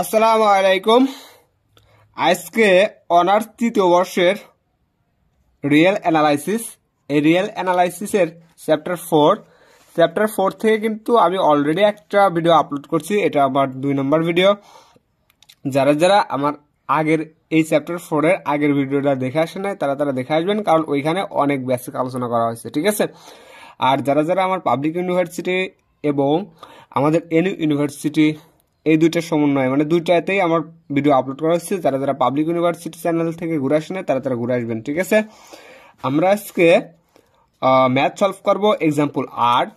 আসসালাম আলাইকুম আজকে অনার্স তৃতীয় বর্ষের রিয়েল অ্যানালাইসিস এই রিয়েল অ্যানালাইসিসের চ্যাপ্টার ফোর চ্যাপ্টার ফোর থেকে কিন্তু আমি অলরেডি একটা ভিডিও আপলোড করছি এটা আমার দুই নম্বর ভিডিও যারা যারা আমার আগের এই চ্যাপ্টার ফোরের আগের ভিডিওটা দেখে আসে নাই তারা তারা দেখে আসবেন কারণ ওইখানে অনেক বেসিক আলোচনা করা হয়েছে ঠিক আছে আর যারা যারা আমার পাবলিক ইউনিভার্সিটি এবং আমাদের এন ইউনিভার্সিটি এই দুইটা সমন্বয় মানে দুইটাতেই আমার ভিডিও আপলোড করা হচ্ছে যারা যারা পাবলিক ইউনিভার্সিটি চ্যানেল থেকে ঘুরে আসেন তারা তারা ঘুরে আসবেন ঠিক আছে আমরা আজকে ম্যাথ সলভ করব এক্সাম্পল আট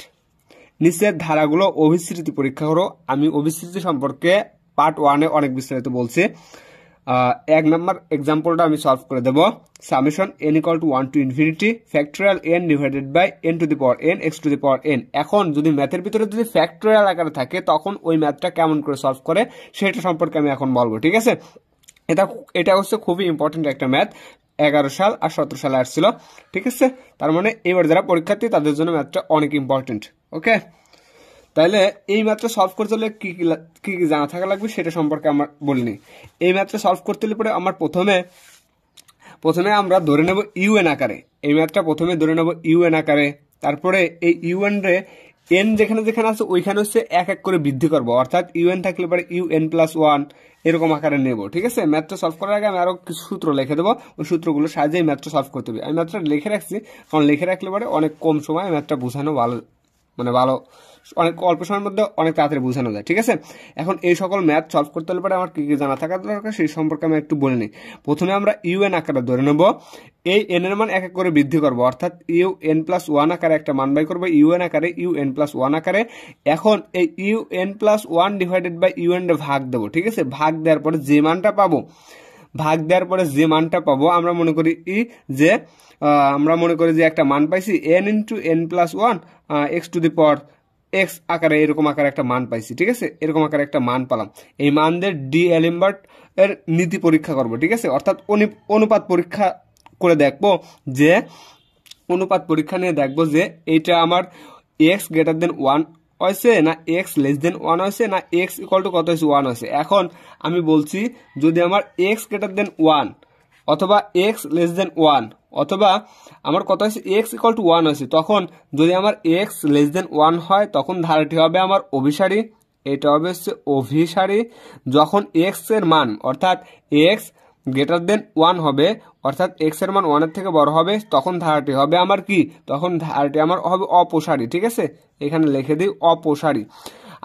নিচের ধারাগুলো অভিস্মৃতি পরীক্ষা করো আমি অভিস্মৃতি সম্পর্কে পার্ট ওয়ানে অনেক বিস্তারিত বলছি এক নম্বর এক্সাম্পলটা আমি সলভ করে দেবো summation n equal to one to infinity factorial n divided by n to the power n x to the power n এখন যদি ম্যাথের ভিতরে যদি ফ্যাক্টোরিয়াল আকারে থাকে তখন ওই ম্যাথটা কেমন করে সলভ করে সেটা সম্পর্কে আমি এখন বলবো ঠিক আছে এটা এটা হচ্ছে খুবই ইম্পর্টেন্ট একটা ম্যাথ এগারো সাল আর সতেরো সালে আসছিল ঠিক আছে তার মানে এবার যারা পরীক্ষার্থী তাদের জন্য ম্যাথটা অনেক ইম্পর্টেন্ট ওকে তাহলে এই এইমাত্র সলভ করতে হলে কী কী কী কী জানা থাকা লাগবে সেটা সম্পর্কে আমার বলিনি ম্যাথটা সলভ করতে হলে পরে আমার প্রথমে প্রথমে আমরা ধরে নেব ইউএন আকারে এই ম্যাথটা প্রথমে ধরে নেব ইউএন আকারে তারপরে এই ইউএন রে এন যেখানে যেখানে আছে ওইখানে হচ্ছে এক এক করে বৃদ্ধি করবো অর্থাৎ ইউএন থাকলে পরে ইউএন প্লাস ওয়ান এরকম আকারে নেব ঠিক আছে ম্যাথটা সলভ করার আগে আমি আরও কিছু সূত্র লিখে দেবো ওই সূত্রগুলোর সাহায্যে ম্যাথটা সলভ করতে হবে আমি ম্যাথটা লিখে রাখছি কারণ লিখে রাখলে পরে অনেক কম সময় ম্যাথটা বোঝানো ভালো মানে ভালো অনেক অল্প সময়ের মধ্যে অনেক তাড়াতাড়ি বোঝানো যায় ঠিক আছে এখন এই সকল ম্যাথ সলভ করতে হলে পরে আমার কী কী জানা থাকা দরকার সেই সম্পর্কে আমি একটু বলে নিই প্রথমে আমরা ইউএন আকারে ধরে নেব এই এন এর মান এক এক করে বৃদ্ধি করবো অর্থাৎ ইউ এন প্লাস ওয়ান আকারে একটা মান বাই করবো ইউএন আকারে ইউ এন প্লাস ওয়ান আকারে এখন এই u n plus one divided by u n ভাগ দেবো ঠিক আছে ভাগ দেওয়ার পরে যে মানটা পাবো ভাগ দেওয়ার পরে যে মানটা পাবো আমরা মনে করি ই যে আমরা মনে করি যে একটা মান পাইছি n into n plus one x to the power x আকারে এরকম আকারে একটা মান পাইছি ঠিক আছে এরকম আকারে একটা মান পালাম এই মানদের ডি এলিম্বার্ট এর নীতি পরীক্ষা করব ঠিক আছে অর্থাৎ অনুপাত পরীক্ষা করে দেখবো যে অনুপাত পরীক্ষা নিয়ে দেখবো যে এটা আমার এক্স গ্রেটার দেন ওয়ান হয়েছে না এক্স লেস দেন ওয়ান হয়েছে না এক্স ইকুয়াল টু কত হয়েছে ওয়ান হয়েছে এখন আমি বলছি যদি আমার এক্স গ্রেটার দেন ওয়ান অথবা এক্স লেস দেন ওয়ান অথবা আমার কত হয়েছে এক্স ইকুয়াল টু ওয়ান হয়েছে তখন যদি আমার এক্স লেস দেন ওয়ান হয় তখন ধারাটি হবে আমার অভিসারী এটা হবে হচ্ছে অভিসারী যখন এক্স এর মান অর্থাৎ এক্স গ্রেটার দেন ওয়ান হবে অর্থাৎ এক্স এর মান ওয়ানের থেকে বড় হবে তখন ধারাটি হবে আমার কি তখন ধারাটি আমার হবে অপসারী ঠিক আছে এখানে লিখে দিই অপসারী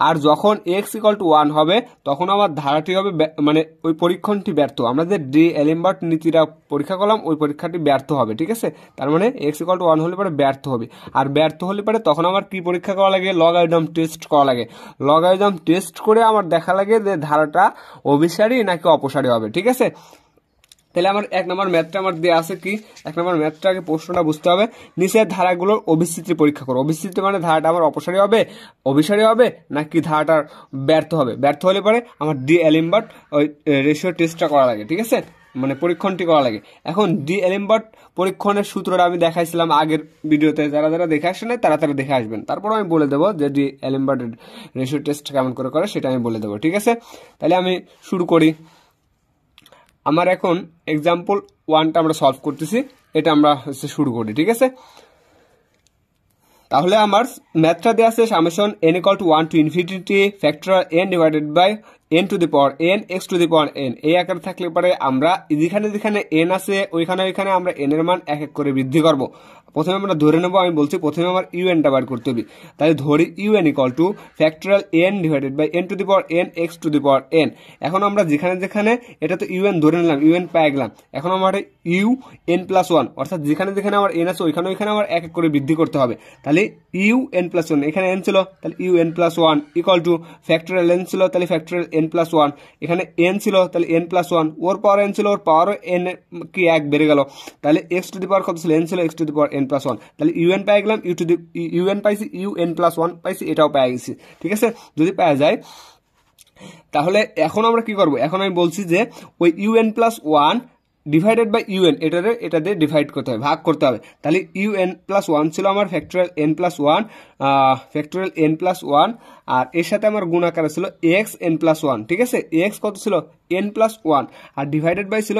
আর যখন এক্স ইকাল টু ওয়ান হবে তখন আমার ধারাটি হবে মানে ওই পরীক্ষণটি ব্যর্থ আমরা যে ডি এলিম্বার্ট নীতিটা পরীক্ষা করলাম ওই পরীক্ষাটি ব্যর্থ হবে ঠিক আছে তার মানে এক্স ইকাল টু ওয়ান হলে পরে ব্যর্থ হবে আর ব্যর্থ হলে পরে তখন আমার কি পরীক্ষা করা লাগে লগাইডম টেস্ট করা লাগে লগাইডম টেস্ট করে আমার দেখা লাগে যে ধারাটা অভিসারী নাকি অপসারী হবে ঠিক আছে তাহলে আমার এক নম্বর ম্যাথটা আমার দেওয়া আছে কি এক নম্বর ম্যাথটা আগে প্রশ্নটা বুঝতে হবে নিচের ধারাগুলোর অভিস্থিতি পরীক্ষা করো অভিস্থিতি মানে ধারাটা আমার অপসারী হবে অভিসারী হবে নাকি ধারাটার ব্যর্থ হবে ব্যর্থ হলে পরে আমার ডি এলিম্বার্ট ওই রেশিও টেস্টটা করা লাগে ঠিক আছে মানে পরীক্ষণটি করা লাগে এখন ডি এলিম্বার্ট পরীক্ষণের সূত্রটা আমি দেখাইছিলাম আগের ভিডিওতে যারা যারা দেখে আসে নাই তারা তারা দেখে আসবেন তারপর আমি বলে দেবো যে ডি এলিম্বার্টের রেশিও টেস্ট কেমন করে করে সেটা আমি বলে দেবো ঠিক আছে তাহলে আমি শুরু করি আমার এখন এক্সাম্পল ওয়ানটা আমরা সলভ করতেছি এটা আমরা হচ্ছে শুরু করি ঠিক আছে তাহলে আমার ম্যাথটা দেওয়া আছে summation n equal to one to infinity factor n divided by n to the power n x to the power N এই আকারে থাকলে পরে আমরা যেখানে যেখানে এন আছে ওইখানে ওইখানে আমরা এন এর মান এক এক করে বৃদ্ধি করব প্রথমে আমরা ধরে নেবো আমি বলছি প্রথমে আমার ইউএনটা বার করতে হবে তাই ধরি u n equal to factorial n divided by n to the power n x to the power N এখন আমরা যেখানে যেখানে এটা তো ইউএন ধরে নিলাম ইউএন পেয়ে গেলাম এখন আমার ইউ এন প্লাস ওয়ান অর্থাৎ যেখানে যেখানে আমার এন আছে ওইখানে ওইখানে আমার এক এক করে বৃদ্ধি করতে হবে তাহলে ইউ এন প্লাস ওয়ান এখানে এন ছিল তাহলে u n plus one equal to factorial n ছিল তাহলে factorial n n plus one এখানে এন ছিল তাহলে এন প্লাস ওয়ান ওর পাওয়ার এন ছিল ওর পাওয়ারও এন কি এক বেড়ে গেল তাহলে এক্স টু দি পাওয়ার কত ছিল এন ছিল x to the power n plus one তাহলে ইউএন পাই গেলাম ইউ টু দি ইউএন পাইছি ইউ এন প্লাস ওয়ান পাইছি এটাও পাই গেছি ঠিক আছে যদি পাওয়া যায় তাহলে এখন আমরা কি করব এখন আমি বলছি যে ওই u n plus one divided by u n এটারে এটা দিয়ে ডিভাইড করতে হবে ভাগ করতে হবে তাহলে ইউএন প্লাস ওয়ান ছিল আমার factorial n plus one factorial n plus one আর এর সাথে আমার গুণ আকারে ছিল এক্স এন প্লাস ওয়ান ঠিক আছে এক্স কত ছিল এন প্লাস ওয়ান আর ডিভাইডেড বাই ছিল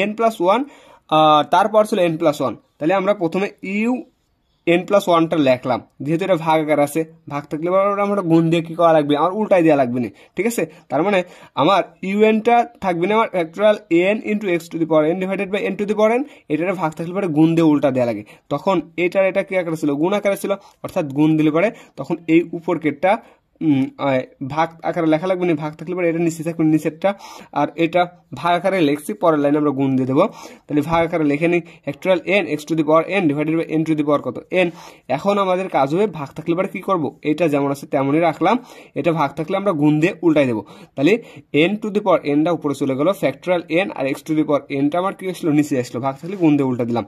এন প্লাস ওয়ান তারপর ছিল এন প্লাস ওয়ান তাহলে আমরা প্রথমে ইউ এন প্লাস ওয়ানটা লেখলাম যেহেতু এটা ভাগ আকার আছে ভাগ থাকলে ওটা আমার গুণ দিয়ে কী করা লাগবে আমার উল্টাই দেওয়া লাগবে না ঠিক আছে তার মানে আমার ইউএনটা থাকবে না আমার factorial n into x to the power n divided by n to the power n এটার ভাগ থাকলে পরে গুণ দিয়ে উল্টা দেওয়া লাগে তখন এটার এটা কি আকারে ছিল গুণ আকারে ছিল অর্থাৎ গুণ দিলে পরে তখন এই উপর কেটটা ভাগ আকারে লেখা লাগবে না ভাগ থাকলে পরে এটা নিচে থাকবে নিচেরটা আর এটা ভাগ আকারে লেখছি পরের লাইনে আমরা গুণ দিয়ে দেবো তাহলে ভাগ আকারে লেখে নিই actual n x to the power n divided by n to the power কত এন এখন আমাদের কাজ হবে ভাগ থাকলে পরে কী করবো এটা যেমন আছে তেমনই রাখলাম এটা ভাগ থাকলে আমরা গুণ দিয়ে উল্টাই দেবো তাহলে এন টু দি পাওয়ার এনটা উপরে চলে গেলো ফ্যাক্টরাল এন আর এক্স টু দি পাওয়ার এনটা আমার কী আসলো নিচে আসলো ভাগ থাকলে গুণ দিয়ে উল্টা দিলাম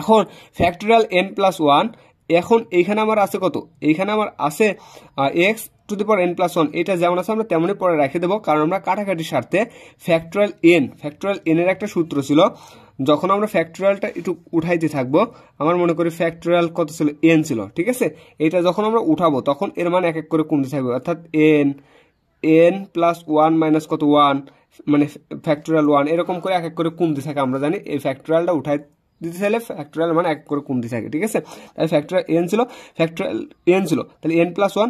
এখন ফ্যাক্টরিয়াল এন প্লাস ওয়ান এখন এইখানে আমার আছে কত এইখানে আমার আছে x to the power n plus one এটা যেমন আছে আমরা তেমনই পরে রেখে দেবো কারণ আমরা কাটাকাটির স্বার্থে ফ্যাক্টোরিয়াল এন ফ্যাক্টরাল এনের একটা সূত্র ছিল যখন আমরা ফ্যাক্টোরিয়ালটা একটু উঠাইতে থাকবো আমার মনে করি ফ্যাক্টোরিয়াল কত ছিল এন ছিল ঠিক আছে এটা যখন আমরা উঠাবো তখন এর মান এক এক করে কমতে থাকবে অর্থাৎ n n plus one minus কত ওয়ান মানে ফ্যাক্টোরিয়াল ওয়ান এরকম করে এক এক করে কমতে থাকে আমরা জানি এই ফ্যাক্টোরিয়ালটা উঠাই দিতে চাইলে ফ্যাক্টোরিয়াল মানে এক করে কমতে থাকে ঠিক আছে তাহলে ফ্যাক্টোরিয়াল এন ছিল ফ্যাক্টোরিয়াল এন ছিল তাহলে এন প্লাস ওয়ান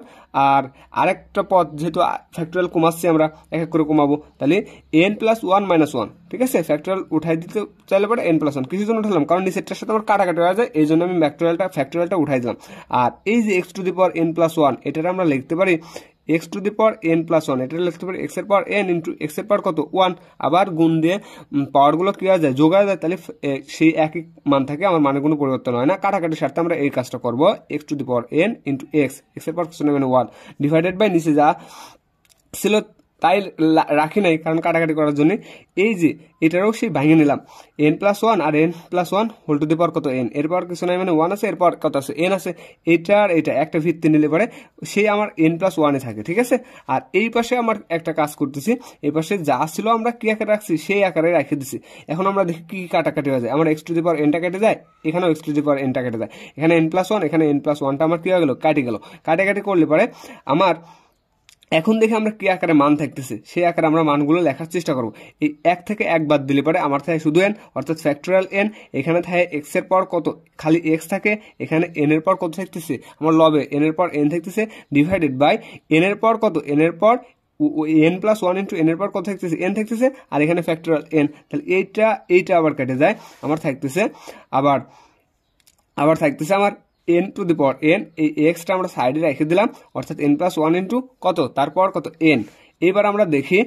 আর আরেকটা পদ যেহেতু ফ্যাক্টোরিয়াল কমাচ্ছি আমরা এক এক করে কমাবো তাহলে n plus one minus one ঠিক আছে ফ্যাক্টোরিয়াল উঠাই দিতে চাইলে পরে এন প্লাস ওয়ান কিছু জন্য উঠালাম কারণ নিচেরটার সাথে আমার কাটাকাটি হয়ে যায় এই জন্য আমি ফ্যাক্টোরিয়ালটা ফ্যাক্টোরিয়ালটা উঠাই দিলাম আর এই যে x to the power n plus one এটার আমরা লিখতে পারি x to the power n plus one এটা লিখতে পারি এক্সের পাওয়ার এন ইন্টু এক্সের পাওয়ার কত ওয়ান আবার গুণ দিয়ে পাওয়ারগুলো কী হয়ে যায় যোগা যায় তাহলে সেই একই মান থাকে আমার মানে কোনো পরিবর্তন হয় না কাটাকাটি স্বার্থে আমরা এই কাজটা করবো x to the power n into x এক্সের পাওয়ার নেবেন ওয়ান ডিভাইডেড বাই নিচে যা ছিল তাই রাখি নাই কারণ কাটাকাটি করার জন্য এই যে এটারও সেই ভাঙে নিলাম এন প্লাস ওয়ান আর n plus one whole to the power কত এন এরপর কিছু নাই মানে ওয়ান আছে এরপর কত আছে এন আছে এটা আর এটা একটা ভিত্তি নিলে পরে সেই আমার এন প্লাস ওয়ানে থাকে ঠিক আছে আর এই পাশে আমার একটা কাজ করতেছি এই পাশে যা ছিল আমরা কী আকারে রাখছি সেই আকারে রাখি দিছি এখন আমরা দেখি কী কাটাকাটি হয়ে যায় আমার এক্স টু দি পাওয়ার এনটা কেটে যায় এখানেও এক্স টু দি পাওয়ার এনটা কেটে যায় এখানে এন প্লাস ওয়ান এখানে এন প্লাস ওয়ানটা আমার কী হয়ে গেলো কাটে গেল কাটাকাটি করলে পরে আমার এখন দেখে আমরা কী আকারে মান থাকতেছে সেই আকারে আমরা মানগুলো লেখার চেষ্টা করব এই এক থেকে এক বাদ দিলে পরে আমার থাকে শুধু এন অর্থাৎ ফ্যাক্টোরিয়াল এন এখানে থাকে এক্স এর পর কত খালি এক্স থাকে এখানে এন এর পর কত থাকতেছে আমার লবে এন এর পর এন থাকতেছে ডিভাইডেড বাই এন এর পর কত এন এর পর এন প্লাস ওয়ান ইন্টু এনের পর কত থাকতেছে এন থাকতেছে আর এখানে ফ্যাক্টরাল এন তাহলে এইটা এইটা আবার কেটে যায় আমার থাকতেছে আবার আবার থাকতেছে আমার n to the power n এই এক্সটা আমরা সাইডে রেখে দিলাম অর্থাৎ এন প্লাস ওয়ান ইন্টু কত তারপর কত এন এইবার আমরা দেখি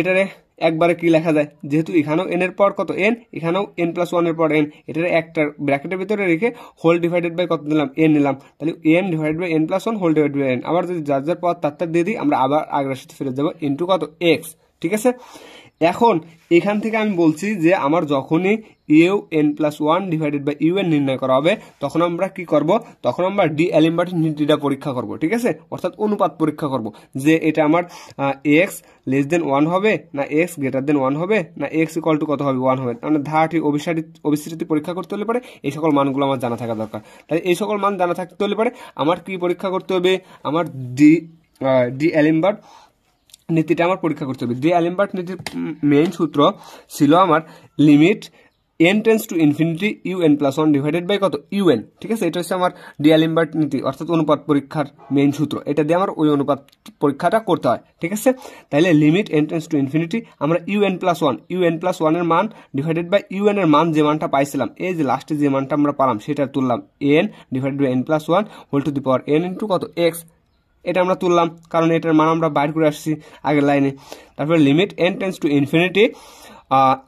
এটারে একবারে কি লেখা যায় যেহেতু এখানেও এন এর পর কত এন এখানেও এন প্লাস ওয়ানের পর এন এটার একটা ব্র্যাকেটের ভিতরে রেখে হোল ডিভাইডেড বাই কত নিলাম এন নিলাম তাহলে n divide by n plus one whole divide by n আবার যদি যার যার পর তার দিয়ে দিই আমরা আবার আগের ফিরে যাবো ইন্টু কত এক্স ঠিক আছে এখন এখান থেকে আমি বলছি যে আমার যখনই u n plus one divided by u n নির্ণয় করা হবে তখন আমরা কি করব তখন আমরা ডি অ্যালিম্বার্টিক নীতিটা পরীক্ষা করব ঠিক আছে অর্থাৎ অনুপাত পরীক্ষা করব যে এটা আমার এক্স লেস দেন ওয়ান হবে না এক্স গ্রেটার দেন ওয়ান হবে না এক্স ইকল টু কত হবে ওয়ান হবে মানে ধারাটি অভিসারিত অভিসৃতি পরীক্ষা করতে হলে পারে এই সকল মানগুলো আমার জানা থাকা দরকার তাহলে এই সকল মান জানা থাকতে হলে পারে আমার কি পরীক্ষা করতে হবে আমার ডি ডি অ্যালিম্বার্ট নীতিটা আমার পরীক্ষা করতে হবে দি অ্যালেম্বার্ট নীতির মেইন সূত্র ছিল আমার limit n tends to infinity u n plus one divided by কত ইউ এন ঠিক আছে এটা হচ্ছে আমার ডিয়ালিম্বার্ট নীতি অর্থাৎ অনুপাত পরীক্ষার মেইন সূত্র এটা দিয়ে আমার ওই অনুপাত পরীক্ষাটা করতে হয় ঠিক আছে তাহলে limit n tends to infinity আমরা u n plus one u n plus ওয়ানের মান ডিভাইডেড বাই ইউ এনের মান যে মানটা পাইছিলাম এই যে লাস্টে যে মানটা আমরা পালাম সেটা তুললাম n divided by n plus one whole to the power n into কত এক্স এটা আমরা তুললাম কারণ এটার মান আমরা বাইর করে আসছি আগের লাইনে তারপরে limit n tends to infinity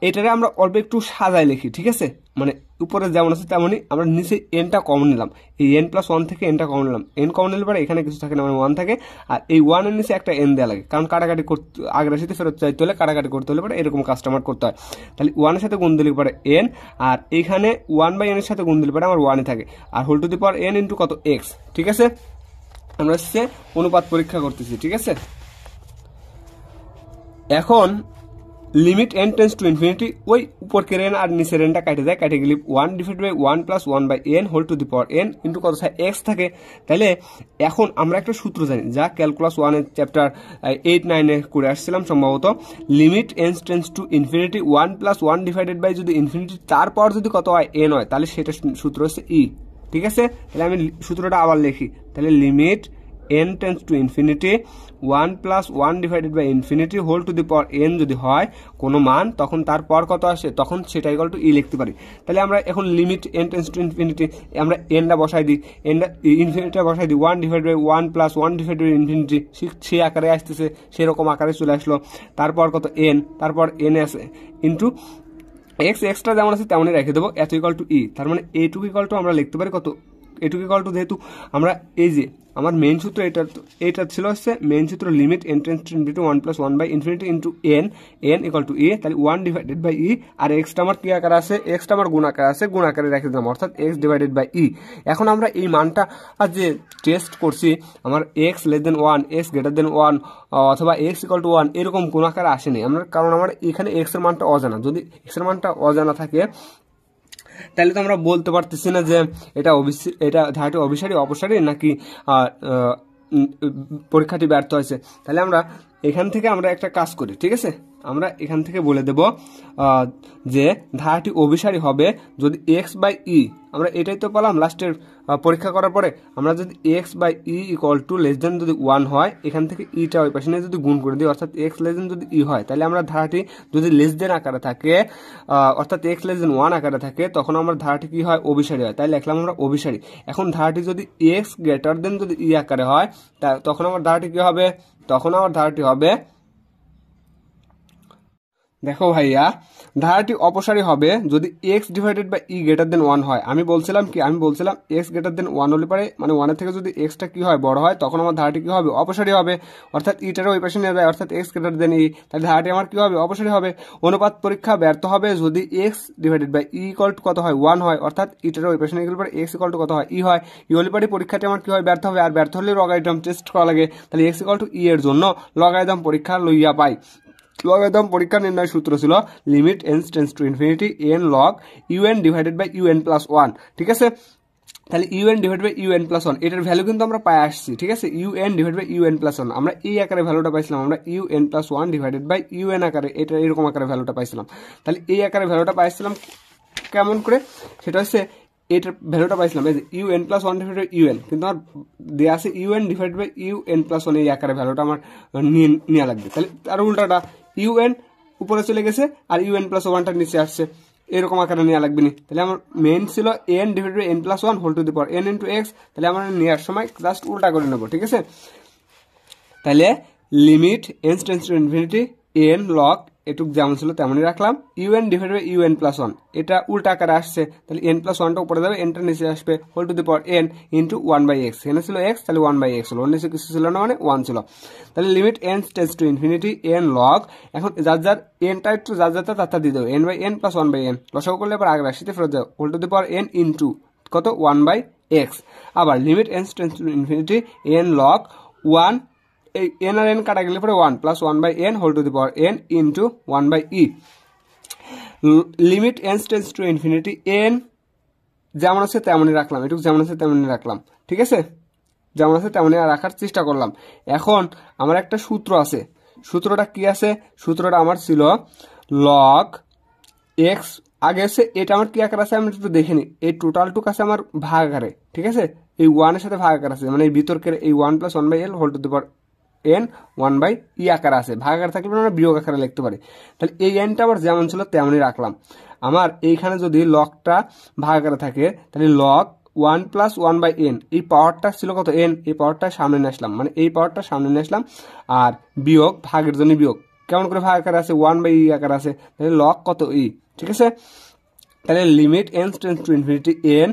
এটারে আমরা অল্প একটু সাজায় লিখি ঠিক আছে মানে উপরে যেমন আছে তেমনই আমরা নিচে এনটা কমন নিলাম এই এন প্লাস ওয়ান থেকে এনটা কমন নিলাম এন কমন নিলে পরে এখানে কিছু থাকে না মানে ওয়ান থাকে আর এই ওয়ানের নিচে একটা এন দেওয়া লাগে কারণ কাটাকাটি করতে আগের রাশিতে ফেরত চাইতে হলে কাটাকাটি করতে হলে পরে এরকম কাস্টমার করতে হয় তাহলে ওয়ানের সাথে গুণ দিলে পরে এন আর এখানে ওয়ান বাই এনের সাথে গুণ দিলে পরে আমার ওয়ানে থাকে আর whole to the power n into কত এক্স ঠিক আছে আমরা হচ্ছে অনুপাত পরীক্ষা করতেছি ঠিক আছে এখন limit n tends to infinity ওই উপর কেরেন আর নিচের এনটা কাটে যায় কাটে গেলে one divide by one plus one by n whole to the power n into কত এক্স থাকে তাহলে এখন আমরা একটা সূত্র জানি যা ক্যালকুলাস ওয়ানের চ্যাপ্টার এইট নাইনে করে আসছিলাম সম্ভবত limit n tends to infinity one plus one divided by যদি ইনফিনিটি তার পাওয়ার যদি কত হয় এন হয় তাহলে সেটা সূত্র হচ্ছে ই e, ঠিক আছে তাহলে আমি সূত্রটা আবার লিখি তাহলে limit n tends to infinity one plus one divided by infinity whole to the power n যদি হয় কোনো মান তখন তার পর কত আসে তখন সেটা কল টু ই লিখতে পারি তাহলে আমরা এখন limit n tends to infinity আমরা এনটা বসাই দিই এনটা ইনফিনিটিটা বসাই দিই one divide by one plus one divide by infinity সে আকারে আসতেছে সেরকম আকারে চলে আসলো তারপর কত এন তারপর এন আসে ইন্টু এক্স এক্সট্রা যেমন আছে তেমনই রেখে দেবো এত ইকাল টু ই তার মানে এইটুকু ইকাল টু আমরা লিখতে পারি কত এটুকু কল টু যেহেতু আমরা এই যে আমার মেন সূত্র এটা এটা ছিল হচ্ছে মেন সূত্র limit n tends to infinity one plus one by infinity into n n equal to a তাহলে ওয়ান ডিভাইডেড বাই ই আর এক্সটা আমার কী আকার আছে এক্সটা আমার গুণ আকার আছে গুণ আকারে রেখে দিলাম অর্থাৎ এক্স ডিভাইডেড বাই ই এখন আমরা এই মানটা যে টেস্ট করছি আমার x less than one x greater than one অথবা এক্স ইকাল টু ওয়ান এরকম গুণ আকারে আসেনি আমরা কারণ আমার এখানে এক্সের মানটা অজানা যদি এক্সের মানটা অজানা থাকে তাহলে তো আমরা বলতে পারতেছি না যে এটা এটা ধারাটি অভিসারী অপসারী নাকি পরীক্ষাটি ব্যর্থ হয়েছে তাহলে আমরা এখান থেকে আমরা একটা কাজ করি ঠিক আছে আমরা এখান থেকে বলে দেব যে ধারাটি অভিসারী হবে যদি এক্স বাই ই আমরা এটাই তো পেলাম লাস্টের পরীক্ষা করার পরে আমরা যদি x by e equal to less than যদি ওয়ান হয় এখান থেকে ইটা e ওই পাশে নিয়ে যদি গুণ করে দিই অর্থাৎ এক্স লেস দেন যদি ই e হয় তাহলে আমরা ধারাটি যদি লেস দেন আকারে থাকে অর্থাৎ এক্স লেস দেন ওয়ান আকারে থাকে তখন আমার ধারাটি কী হয় অভিসারী হয় তাই লিখলাম আমরা অভিসারী এখন ধারাটি যদি এক্স গ্রেটার দেন যদি ই e আকারে হয় তা তখন আমার ধারাটি কী হবে তখন আমার ধারাটি হবে দেখো ভাইয়া ধারাটি অপসারী হবে যদি x divided by e greater than one হয় আমি বলছিলাম কি আমি বলছিলাম এক্স গ্রেটার দেন ওয়ান হলে পারে মানে ওয়ানের থেকে যদি এক্সটা কি হয় বড় হয় তখন আমার ধারাটি কি হবে অপসারী হবে অর্থাৎ ইটারও e ওই পাশে নিয়ে যায় অর্থাৎ এক্স গ্রেটার দেন ই তাহলে ধারাটি আমার কি হবে অপসারী হবে অনুপাত পরীক্ষা ব্যর্থ হবে যদি x divided by e equal to কত হয় ওয়ান হয় অর্থাৎ ইটারও e ওই পাশে নিয়ে গেলে পরে এক্স ইকল টু কত হয় ই e হয় ই হলে পারে পরীক্ষাটি আমার কি হয় ব্যর্থ হবে আর ব্যর্থ হলে লগারিদম টেস্ট করা লাগে তাহলে এক্স ইকল টু ই এর জন্য লগারিদম পরীক্ষা লইয়া পাই লগ একদম পরীক্ষা নির্ণয় সূত্র ছিল limit n tends to infinity n log u n divided by u n plus one ঠিক আছে তাহলে u n divide by u n plus one এটার ভ্যালু কিন্তু আমরা পাই আসছি ঠিক আছে u n divide by u n plus one আমরা এই আকারে ভ্যালুটা পাইছিলাম আমরা u n plus one divided by u n আকারে এটা এরকম আকারে ভ্যালুটা পাইছিলাম তাহলে এই আকারে ভ্যালুটা পাইছিলাম কেমন করে সেটা হচ্ছে এটার ভ্যালুটা পাইছিলাম এই যে u n plus one divide by u n কিন্তু আমার দেওয়া আছে u n divide by u n plus one এই আকারে ভ্যালুটা আমার নিয়ে নেওয়া লাগবে তাহলে তার উল্টাটা ইউএন উপরে চলে গেছে আর ইউএন প্লাস ওয়ানটা নিচে আসছে এরকম আকারে নেওয়া লাগবে না তাহলে আমার মেন ছিল n divide by n plus one whole to the power n into x তাহলে আমরা নেওয়ার সময় জাস্ট উল্টা করে নেবো ঠিক আছে তাহলে limit n tends to infinity n log এটুক যেমন ছিল তেমনই রাখলাম u n divide by u n plus one এটা উল্টা আকারে আসছে তাহলে এন প্লাস ওয়ানটা উপরে যাবে এনটা নিচে আসবে whole to the power n into one by x এনে ছিল এক্স তাহলে ওয়ান বাই এক্স হলো অন্য কিছু ছিল না মানে ওয়ান ছিল তাহলে limit n tends to infinity n log এখন যার যার এনটা একটু যার যার তার তার দিয়ে দেবে n by n plus one by n লসাও করলে আবার আগে রাশিতে ফেরত যাবে whole to the power n into কত ওয়ান বাই এক্স আবার limit n tends to infinity n log one এই এন আর এন কাটা গেলে পরে one plus one by n whole to the power n into one by e limit n tends to infinity n যেমন আছে তেমনই রাখলাম এটুকু যেমন আছে তেমনই রাখলাম ঠিক আছে যেমন আছে তেমনই রাখার চেষ্টা করলাম এখন আমার একটা সূত্র আছে সূত্রটা কি আছে সূত্রটা আমার ছিল লক এক্স আগে আছে এটা আমার কি আকার আছে আমি একটু দেখে নিই এই টোটালটুক আছে আমার ভাগ আকারে ঠিক আছে এই ওয়ানের সাথে ভাগ আকার আছে মানে এই বিতর্কের এই one plus one by l whole to the power n one by e আকারে আছে ভাগ থাকলে মানে আমরা বিয়োগ আকারে লিখতে পারি তাহলে এই এনটা আবার যেমন ছিল তেমনই রাখলাম আমার এইখানে যদি লকটা ভাগ আকারে থাকে তাহলে log one plus one by n এই পাওয়ারটা ছিল কত এন এই পাওয়ারটা সামনে নিয়ে আসলাম মানে এই পাওয়ারটা সামনে নিয়ে আসলাম আর বিয়োগ ভাগের জন্য বিয়োগ কেমন করে ভাগ আকার আছে ওয়ান বাই ই আকার আছে তাহলে লক কত ই e, ঠিক আছে তাহলে limit n tends to infinity n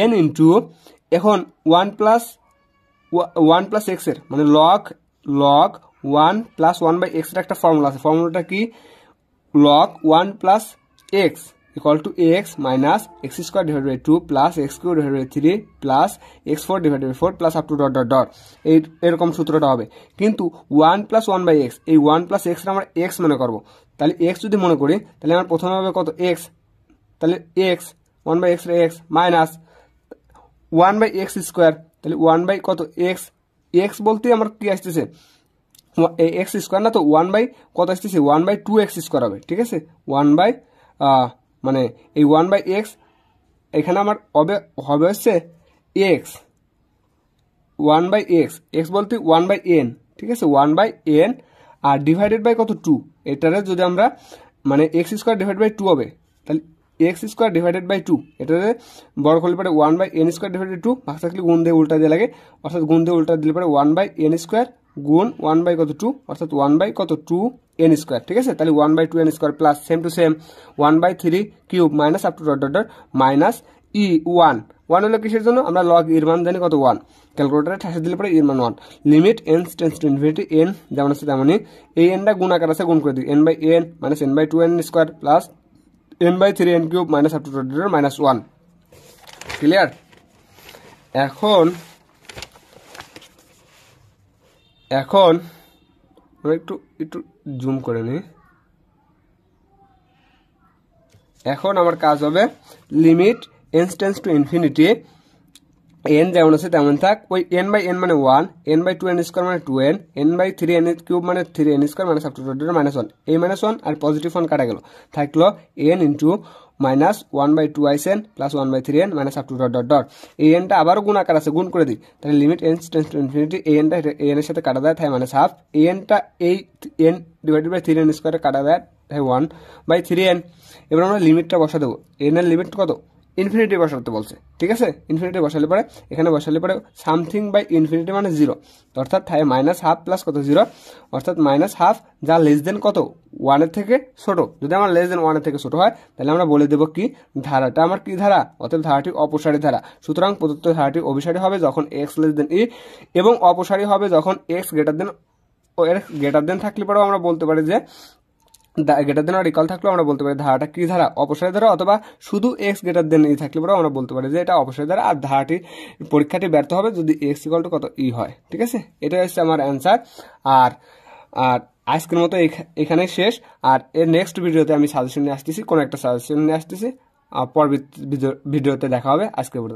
n into এখন ওয়ান প্লাস ওয়ান প্লাস এক্সের মানে log log one plus one by এক্সের একটা ফর্মুলা আছে ফর্মুলাটা কি log one plus x equal to x minus x square divide by two plus x cube divide by three plus x four divide by four plus up to dot dot dot এই এরকম সূত্রটা হবে কিন্তু one plus one by x এই one plus এক্সটা আমরা x মনে করবো তাহলে এক্স যদি মনে করি তাহলে আমার প্রথমে হবে কত এক্স তাহলে x one by x x minus one by x square তাহলে ওয়ান বাই কত এক্স এক্স বলতে আমার কি আসতেছে এক্স স্কোয়ার না তো ওয়ান বাই কত আসতেছে one by two x square হবে ঠিক আছে ওয়ান বাই মানে এই ওয়ান বাই এক্স এখানে আমার হবে হবে হচ্ছে x one by x x বলতে ওয়ান বাই এন ঠিক আছে ওয়ান বাই এন আর ডিভাইডেড বাই কত টু এটারে যদি আমরা মানে x square divide by two হবে তাহলে x square divided by two এটাতে বড় করলে পরে one by n square divided two ভাগ থাকলে গুণ দিয়ে উল্টা দিয়ে লাগে অর্থাৎ গুণ দিয়ে উল্টা দিলে পরে ওয়ান বাই এন স্কোয়ার গুণ ওয়ান বাই কত টু অর্থাৎ ওয়ান বাই কত টু এন স্কোয়ার ঠিক আছে তাহলে one by two n square plus same to same one by three cube minus up to dot dot dot minus e one one হলো কিসের জন্য আমরা লগ এর মান জানি কত ওয়ান ক্যালকুলেটারে ঠাসে দিলে পরে এর মান one limit n tends to infinity n যেমন আছে তেমনই এই এনটা গুণ আকার আছে গুণ করে দিই n by n minus n by two n square plus n by three n cube minus up to twenty minus one clear এখন এখন একটু একটু জুম করে নিই এখন আমার কাজ হবে limit n tends to infinity n যেমন আছে তেমন থাক ওই এন বাই এন মানে one n by two n square মানে two n n by three n cube মানে থ্রি এন স্কোয়ার মানে সাবটুটের মাইনাস ওয়ান এই মাইনাস ওয়ান আর পজিটিভ ওয়ান কাটা গেল থাকলো n into minus one by two আইস n plus one by three n minus up to dot dot dot এই এনটা আবারও গুণ আকার আছে গুণ করে দিই তাহলে limit n tends to infinity এ এনটা এ এনের সাথে কাটা দেয় তাই মাইনাস হাফ এ এনটা এই n divided by three n স্কোয়ারে কাটা দেয় তাই ওয়ান বাই থ্রি এন এবার আমরা লিমিটটা বসা দেবো এন এর লিমিট কত ইনফিনিটিভ বসাতে বলছে ঠিক আছে ইনফিনিটিভ বসালে পরে এখানে বসালে পরে সামথিং বাই ইনফিনিটি মানে জিরো অর্থাৎ মাইনাস হাফ প্লাস কত জিরো অর্থাৎ মাইনাস হাফ যা লেস দেন কত ওয়ানের থেকে ছোট যদি আমার লেস দেন ওয়ানের থেকে ছোট হয় তাহলে আমরা বলে দেবো কি ধারাটা আমার কি ধারা অর্থাৎ ধারাটি অপসারী ধারা সুতরাং প্রদত্ত ধারাটি অভিসারী হবে যখন এক্স লেস দেন ই এবং অপসারী হবে যখন এক্স গ্রেটার দেন ও এর গ্রেটার দেন থাকলে পরেও আমরা বলতে পারি যে গ্রেটার দেন রিকল ইকাল থাকলেও আমরা বলতে পারি ধারাটা কী ধারা অপসারের ধারা অথবা শুধু এক্স গ্রেটার দেন ই থাকলে পরে আমরা বলতে পারি যে এটা অপসারের ধারা আর ধারাটির পরীক্ষাটি ব্যর্থ হবে যদি এক্স ইকাল টু কত ই হয় ঠিক আছে এটা হচ্ছে আমার অ্যান্সার আর আর আজকের মতো এখানে শেষ আর এর নেক্সট ভিডিওতে আমি সাজেশন নিয়ে আসতেছি কোনো একটা সাজেশন নিয়ে আসতেছি পর ভিডিওতে দেখা হবে আজকে